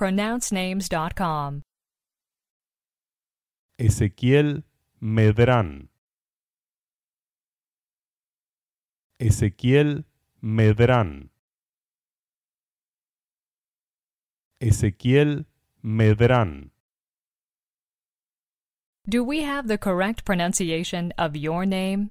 pronouncenames.com. Ezequiel Medrán. Ezequiel Medrán. Ezequiel Medrán. Do we have the correct pronunciation of your name?